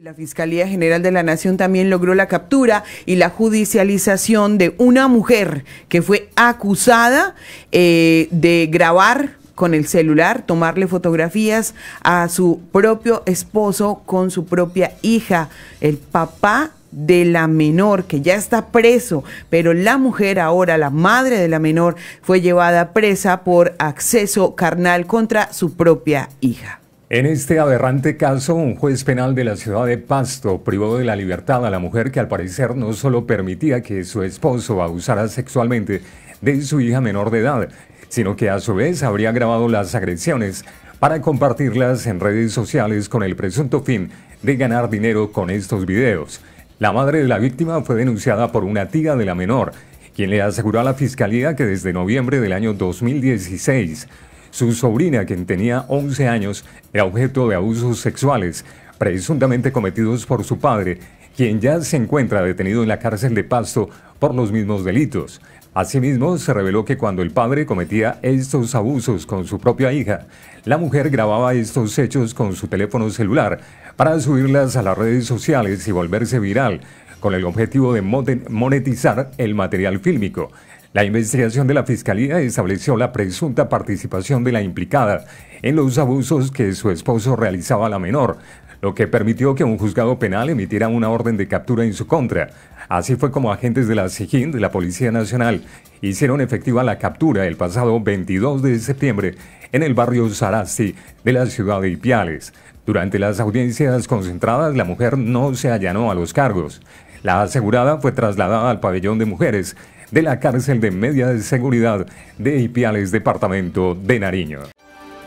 La Fiscalía General de la Nación también logró la captura y la judicialización de una mujer que fue acusada eh, de grabar con el celular, tomarle fotografías a su propio esposo con su propia hija. El papá de la menor que ya está preso, pero la mujer ahora, la madre de la menor, fue llevada presa por acceso carnal contra su propia hija. En este aberrante caso, un juez penal de la ciudad de Pasto privó de la libertad a la mujer que al parecer no solo permitía que su esposo abusara sexualmente de su hija menor de edad, sino que a su vez habría grabado las agresiones para compartirlas en redes sociales con el presunto fin de ganar dinero con estos videos. La madre de la víctima fue denunciada por una tía de la menor, quien le aseguró a la fiscalía que desde noviembre del año 2016 su sobrina, quien tenía 11 años, era objeto de abusos sexuales, presuntamente cometidos por su padre, quien ya se encuentra detenido en la cárcel de Pasto por los mismos delitos. Asimismo, se reveló que cuando el padre cometía estos abusos con su propia hija, la mujer grababa estos hechos con su teléfono celular para subirlas a las redes sociales y volverse viral, con el objetivo de monetizar el material fílmico. La investigación de la Fiscalía estableció la presunta participación de la implicada en los abusos que su esposo realizaba a la menor, lo que permitió que un juzgado penal emitiera una orden de captura en su contra. Así fue como agentes de la SIGIN de la Policía Nacional hicieron efectiva la captura el pasado 22 de septiembre en el barrio Sarasti de la ciudad de Ipiales. Durante las audiencias concentradas, la mujer no se allanó a los cargos. La asegurada fue trasladada al pabellón de mujeres de la cárcel de media de seguridad de Ipiales, departamento de Nariño.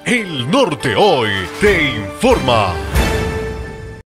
El Norte Hoy te informa.